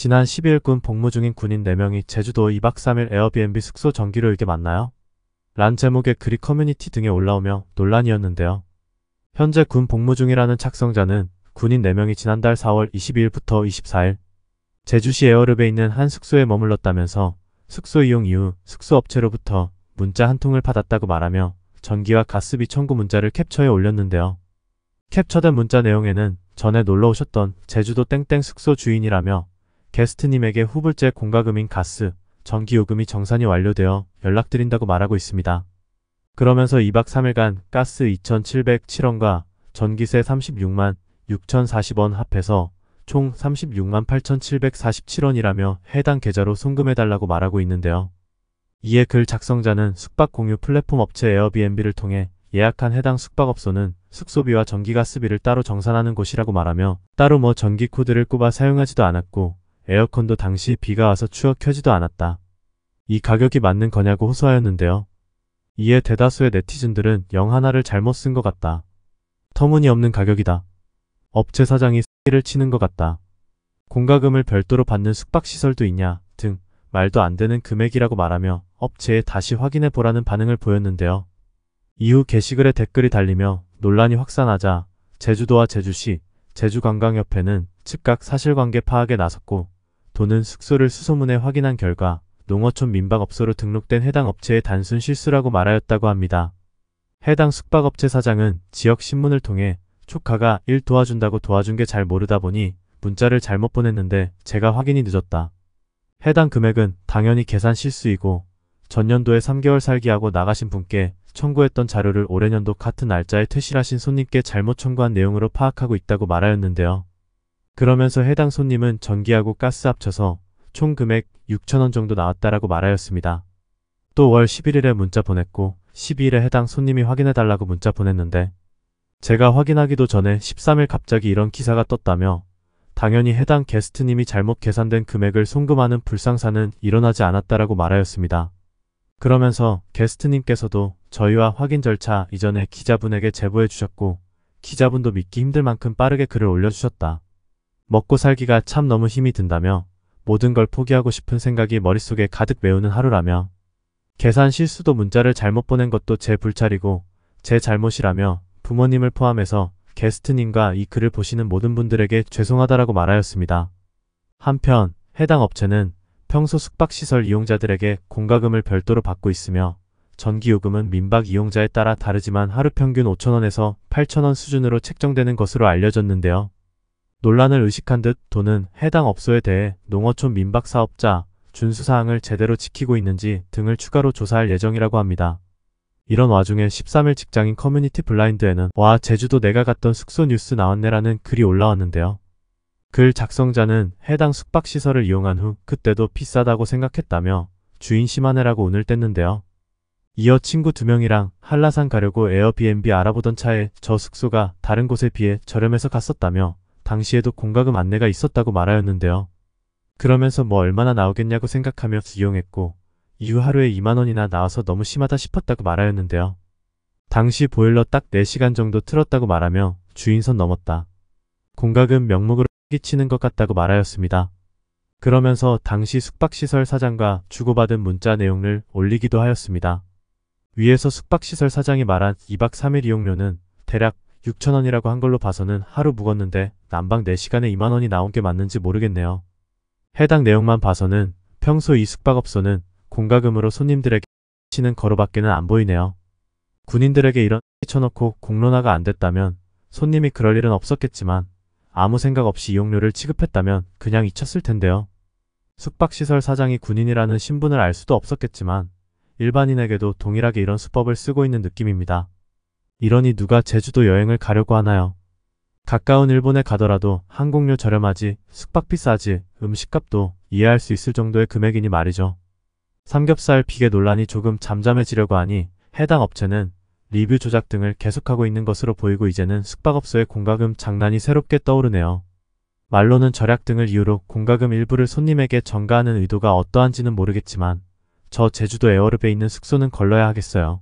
지난 12일 군 복무 중인 군인 4명이 제주도 2박 3일 에어비앤비 숙소 전기료에게 맞나요란 제목의 글이 커뮤니티 등에 올라오며 논란이었는데요. 현재 군 복무 중이라는 작성자는 군인 4명이 지난달 4월 22일부터 24일 제주시 에어룹에 있는 한 숙소에 머물렀다면서 숙소 이용 이후 숙소 업체로부터 문자 한 통을 받았다고 말하며 전기와 가스비 청구 문자를 캡처해 올렸는데요. 캡처된 문자 내용에는 전에 놀러 오셨던 제주도 땡땡 숙소 주인이라며 게스트님에게 후불제 공과금인 가스, 전기요금이 정산이 완료되어 연락드린다고 말하고 있습니다. 그러면서 2박 3일간 가스 2,707원과 전기세 36만 6,040원 합해서 총 36만 8,747원이라며 해당 계좌로 송금해달라고 말하고 있는데요. 이에 글 작성자는 숙박 공유 플랫폼 업체 에어비앤비를 통해 예약한 해당 숙박업소는 숙소비와 전기가스비를 따로 정산하는 곳이라고 말하며 따로 뭐 전기코드를 꼽아 사용하지도 않았고 에어컨도 당시 비가 와서 추워 켜지도 않았다. 이 가격이 맞는 거냐고 호소하였는데요. 이에 대다수의 네티즌들은 영 하나를 잘못 쓴 것 같다. 터무니없는 가격이다. 업체 사장이 기를 치는 것 같다. 공과금을 별도로 받는 숙박시설도 있냐 등 말도 안 되는 금액이라고 말하며 업체에 다시 확인해 보라는 반응을 보였는데요. 이후 게시글에 댓글이 달리며 논란이 확산하자 제주도와 제주시, 제주관광협회는 즉각 사실관계 파악에 나섰고 도는 숙소를 수소문에 확인한 결과 농어촌 민박업소로 등록된 해당 업체의 단순 실수라고 말하였다고 합니다. 해당 숙박업체 사장은 지역 신문을 통해 축하가일 도와준다고 도와준 게 잘 모르다 보니 문자를 잘못 보냈는데 제가 확인이 늦었다. 해당 금액은 당연히 계산 실수이고 전년도에 3개월 살기하고 나가신 분께 청구했던 자료를 올해년도 같은 날짜에 퇴실하신 손님께 잘못 청구한 내용으로 파악하고 있다고 말하였는데요. 그러면서 해당 손님은 전기하고 가스 합쳐서 총 금액 6천원 정도 나왔다라고 말하였습니다. 또 월 11일에 문자 보냈고 12일에 해당 손님이 확인해달라고 문자 보냈는데 제가 확인하기도 전에 13일 갑자기 이런 기사가 떴다며 당연히 해당 게스트님이 잘못 계산된 금액을 송금하는 불상사는 일어나지 않았다라고 말하였습니다. 그러면서 게스트님께서도 저희와 확인 절차 이전에 기자분에게 제보해 주셨고 기자분도 믿기 힘들 만큼 빠르게 글을 올려주셨다. 먹고 살기가 참 너무 힘이 든다며 모든 걸 포기하고 싶은 생각이 머릿속에 가득 메우는 하루라며 계산 실수도 문자를 잘못 보낸 것도 제 불찰이고 제 잘못이라며 부모님을 포함해서 게스트님과 이 글을 보시는 모든 분들에게 죄송하다라고 말하였습니다. 한편 해당 업체는 평소 숙박시설 이용자들에게 공과금을 별도로 받고 있으며 전기요금은 민박 이용자에 따라 다르지만 하루 평균 5천원에서 8천원 수준으로 책정되는 것으로 알려졌는데요. 논란을 의식한 듯 도는 해당 업소에 대해 농어촌 민박사업자 준수사항을 제대로 지키고 있는지 등을 추가로 조사할 예정이라고 합니다. 이런 와중에 13일 직장인 커뮤니티 블라인드에는 와 제주도 내가 갔던 숙소 뉴스 나왔네라는 글이 올라왔는데요. 글 작성자는 해당 숙박시설을 이용한 후 그때도 비싸다고 생각했다며 주인 심하네라고 운을 뗐는데요. 이어 친구 두 명이랑 한라산 가려고 에어비앤비 알아보던 차에 저 숙소가 다른 곳에 비해 저렴해서 갔었다며 당시에도 공과금 안내가 있었다고 말하였는데요. 그러면서 뭐 얼마나 나오겠냐고 생각하며 이용했고 이후 하루에 2만원이나 나와서 너무 심하다 싶었다고 말하였는데요. 당시 보일러 딱 4시간 정도 틀었다고 말하며 주인선 넘었다. 공과금 명목으로 끼치는 것 같다고 말하였습니다. 그러면서 당시 숙박시설 사장과 주고받은 문자 내용을 올리기도 하였습니다. 위에서 숙박시설 사장이 말한 2박 3일 이용료는 대략 6천원이라고 한 걸로 봐서는 하루 묵었는데 난방 4시간에 2만원이 나온 게 맞는지 모르겠네요. 해당 내용만 봐서는 평소 이 숙박업소는 공과금으로 손님들에게 치는 거로밖에는 안 보이네요. 군인들에게 이런 쳐놓고 공론화가 안 됐다면 손님이 그럴 일은 없었겠지만 아무 생각 없이 이용료를 취급했다면 그냥 잊혔을 텐데요. 숙박시설 사장이 군인이라는 신분을 알 수도 없었겠지만 일반인에게도 동일하게 이런 수법을 쓰고 있는 느낌입니다. 이러니 누가 제주도 여행을 가려고 하나요? 가까운 일본에 가더라도 항공료 저렴하지, 숙박비 싸지, 음식값도 이해할 수 있을 정도의 금액이니 말이죠. 삼겹살 비계 논란이 조금 잠잠해지려고 하니 해당 업체는 리뷰 조작 등을 계속하고 있는 것으로 보이고 이제는 숙박업소의 공과금 장난이 새롭게 떠오르네요. 말로는 절약 등을 이유로 공과금 일부를 손님에게 전가하는 의도가 어떠한지는 모르겠지만 저 제주도 에어르에 있는 숙소는 걸러야 하겠어요.